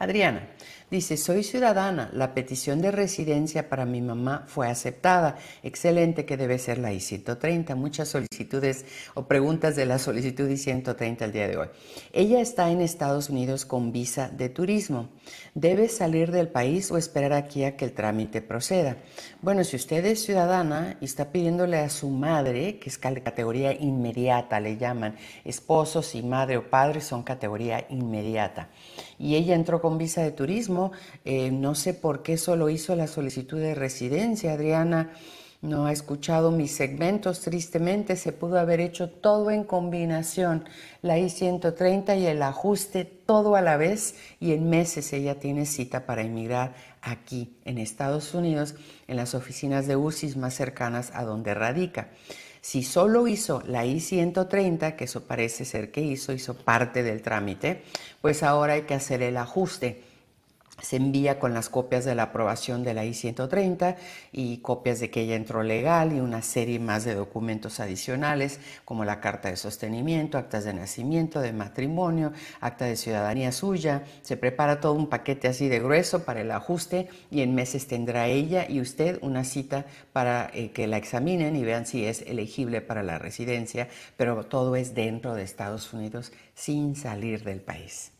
Adriana, Dice, soy ciudadana, la petición de residencia para mi mamá fue aceptada. Excelente que debe ser la I-130. Muchas solicitudes o preguntas de la solicitud I-130 al día de hoy. Ella está en Estados Unidos con visa de turismo. ¿Debe salir del país o esperar aquí a que el trámite proceda? Bueno, si usted es ciudadana y está pidiéndole a su madre, que es categoría inmediata, le llaman, esposos y madre o padre son categoría inmediata, y ella entró con visa de turismo, eh, no sé por qué solo hizo la solicitud de residencia. Adriana no ha escuchado mis segmentos. Tristemente se pudo haber hecho todo en combinación, la I-130 y el ajuste, todo a la vez. Y en meses ella tiene cita para emigrar aquí en Estados Unidos, en las oficinas de UCIS más cercanas a donde radica. Si solo hizo la I-130, que eso parece ser que hizo, hizo parte del trámite, pues ahora hay que hacer el ajuste se envía con las copias de la aprobación de la I-130 y copias de que ella entró legal y una serie más de documentos adicionales como la carta de sostenimiento, actas de nacimiento, de matrimonio, acta de ciudadanía suya. Se prepara todo un paquete así de grueso para el ajuste y en meses tendrá ella y usted una cita para eh, que la examinen y vean si es elegible para la residencia, pero todo es dentro de Estados Unidos sin salir del país.